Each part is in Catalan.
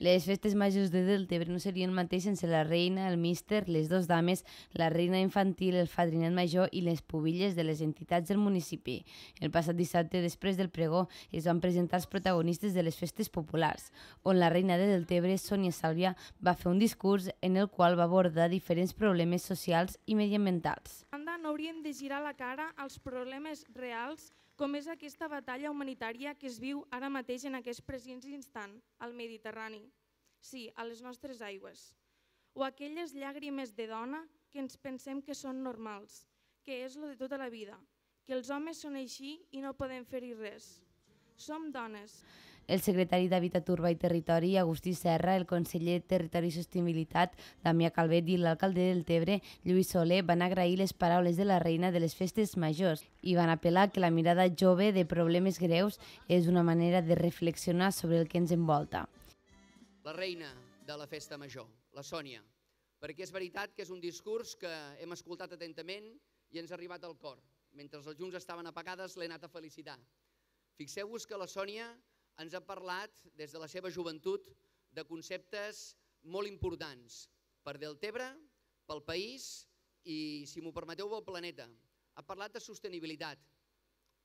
Les festes majors de Deltebre no serien el mateix sense la reina, el míster, les dos dames, la reina infantil, el fadrinet major i les pubilles de les entitats del municipi. El passat dissabte, després del pregó, es van presentar els protagonistes de les festes populars, on la reina de Deltebre, Sònia Sàlvia, va fer un discurs en el qual va abordar diferents problemes socials i mediambientals hauríem de girar la cara als problemes reals com és aquesta batalla humanitària que es viu ara mateix en aquest present instant al Mediterrani, sí, a les nostres aigües, o aquelles llàgrimes de dona que ens pensem que són normals, que és lo de tota la vida, que els homes són així i no podem fer-hi res. Som dones. El secretari d'Habitat Urbà i Territori, Agustí Serra, el conseller Territori i Sostenibilitat, Damià Calvet i l'alcalde del Tebre, Lluís Soler, van agrair les paraules de la reina de les festes majors i van apel·lar que la mirada jove de problemes greus és una manera de reflexionar sobre el que ens envolta. La reina de la festa major, la Sònia, perquè és veritat que és un discurs que hem escoltat atentament i ens ha arribat al cor. Mentre els junts estaven apagades l'he anat a felicitar. Fixeu-vos que la Sònia ens ha parlat, des de la seva joventut, de conceptes molt importants per Deltebre, pel país i, si m'ho permeteu, pel planeta. Ha parlat de sostenibilitat,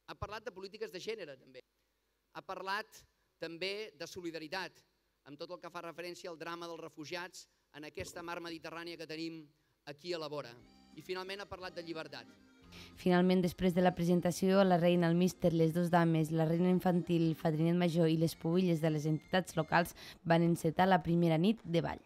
ha parlat de polítiques de gènere, també. Ha parlat també de solidaritat, amb tot el que fa referència al drama dels refugiats en aquesta mar Mediterrània que tenim aquí a la vora. I finalment ha parlat de llibertat. Finalment, després de la presentació, la reina, el míster, les dues dames, la reina infantil, el fadrinet major i les pobilles de les entitats locals van encetar la primera nit de ball.